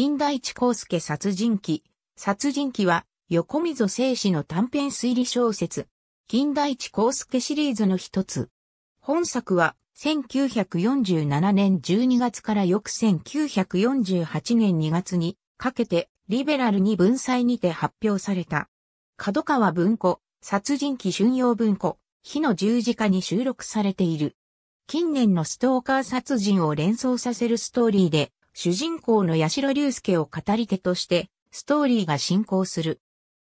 金田一光介殺人鬼。殺人鬼は、横溝正史の短編推理小説。金田一光介シリーズの一つ。本作は、1947年12月から翌1948年2月にかけて、リベラルに文才にて発表された。角川文庫、殺人鬼春陽文庫、火の十字架に収録されている。近年のストーカー殺人を連想させるストーリーで、主人公の八代龍介を語り手として、ストーリーが進行する。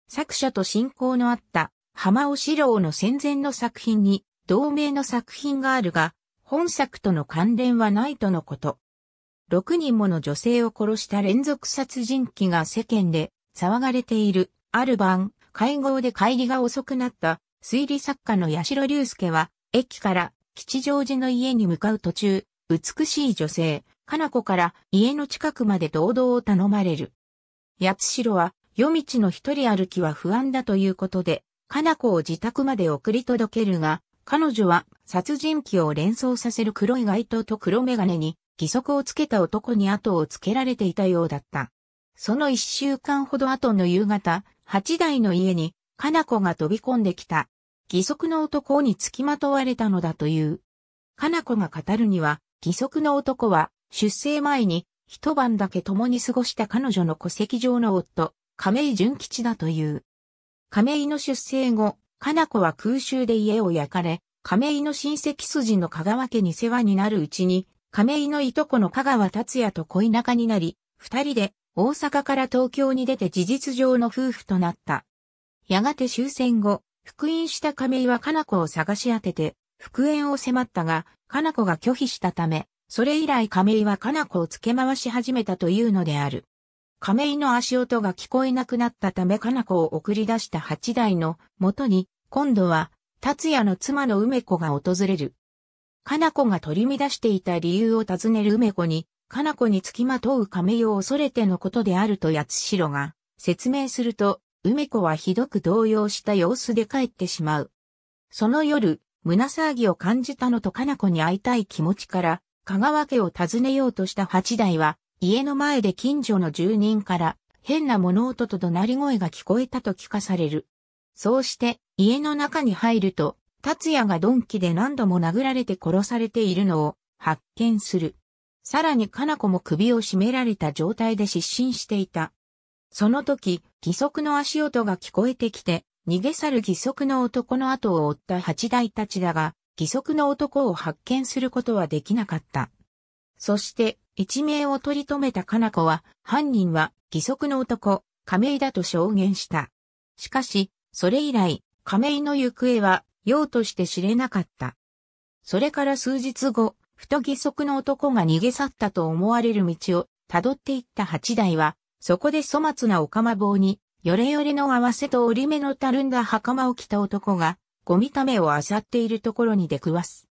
作者と進行のあった浜尾四郎の戦前の作品に同名の作品があるが、本作との関連はないとのこと。6人もの女性を殺した連続殺人鬼が世間で騒がれている、ある晩、会合で帰りが遅くなった推理作家の八代龍介は、駅から吉祥寺の家に向かう途中、美しい女性、かな子から家の近くまで堂々を頼まれる。八代は夜道の一人歩きは不安だということで、かな子を自宅まで送り届けるが、彼女は殺人鬼を連想させる黒い街灯と黒眼鏡に義足をつけた男に後をつけられていたようだった。その一週間ほど後の夕方、八代の家に、かな子が飛び込んできた。義足の男に付きまとわれたのだという。かな子が語るには、義足の男は出生前に一晩だけ共に過ごした彼女の戸籍上の夫、亀井純吉だという。亀井の出生後、かな子は空襲で家を焼かれ、亀井の親戚筋の香川家に世話になるうちに、亀井のいとこの香川達也と恋仲になり、二人で大阪から東京に出て事実上の夫婦となった。やがて終戦後、復員した亀井はかな子を探し当てて、復縁を迫ったが、かな子が拒否したため、それ以来亀井はかな子を付け回し始めたというのである。亀井の足音が聞こえなくなったためかな子を送り出した八代の元に、今度は、達也の妻の梅子が訪れる。かな子が取り乱していた理由を尋ねる梅子に、かな子につきまとう亀井を恐れてのことであると八代が説明すると、梅子はひどく動揺した様子で帰ってしまう。その夜、胸騒ぎを感じたのとかな子に会いたい気持ちから、香川家を訪ねようとした八代は、家の前で近所の住人から、変な物音と怒鳴り声が聞こえたと聞かされる。そうして、家の中に入ると、達也が鈍器で何度も殴られて殺されているのを発見する。さらにかな子も首を絞められた状態で失神していた。その時、義足の足音が聞こえてきて、逃げ去る義足の男の後を追った八代たちだが、義足の男を発見することはできなかった。そして、一命を取り留めたかな子は、犯人は義足の男、亀井だと証言した。しかし、それ以来、亀井の行方は、用として知れなかった。それから数日後、ふと義足の男が逃げ去ったと思われる道を辿っていった八代は、そこで粗末なオカマ棒に、よれよれの合わせと折り目のたるんだ袴を着た男が、ゴミためを漁っているところに出くわす。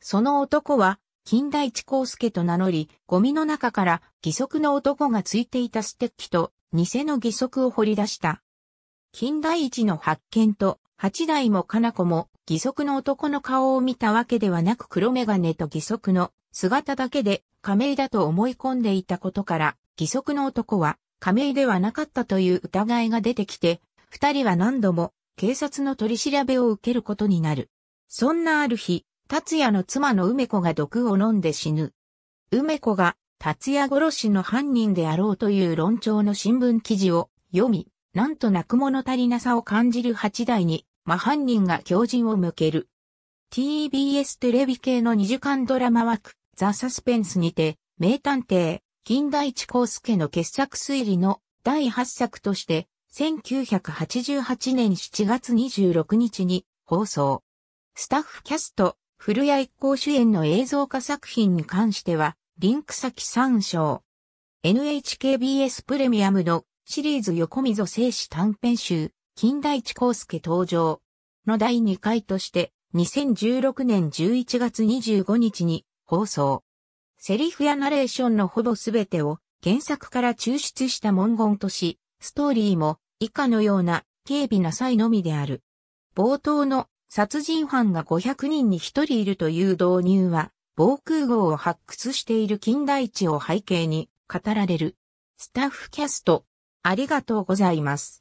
その男は、金田一光介と名乗り、ゴミの中から義足の男がついていたステッキと、偽の義足を掘り出した。金田一の発見と、八代もかな子も、義足の男の顔を見たわけではなく黒眼鏡と義足の姿だけで亀井だと思い込んでいたことから、義足の男は亀井ではなかったという疑いが出てきて、二人は何度も警察の取り調べを受けることになる。そんなある日、達也の妻の梅子が毒を飲んで死ぬ。梅子が達也殺しの犯人であろうという論調の新聞記事を読み、なんとなく物足りなさを感じる八代に、真犯人が狂人を向ける。TBS テレビ系の二時間ドラマ枠、ザ・サスペンスにて、名探偵、金田一光介の傑作推理の第8作として、1988年7月26日に放送。スタッフキャスト、古谷一行主演の映像化作品に関しては、リンク先参照。NHKBS プレミアムのシリーズ横溝静史短編集、金大地康介登場の第2回として、2016年11月25日に放送。セリフやナレーションのほぼすべてを原作から抽出した文言とし、ストーリーも以下のような軽微な際のみである。冒頭の殺人犯が500人に1人いるという導入は、防空壕を発掘している近代地を背景に語られる。スタッフキャスト、ありがとうございます。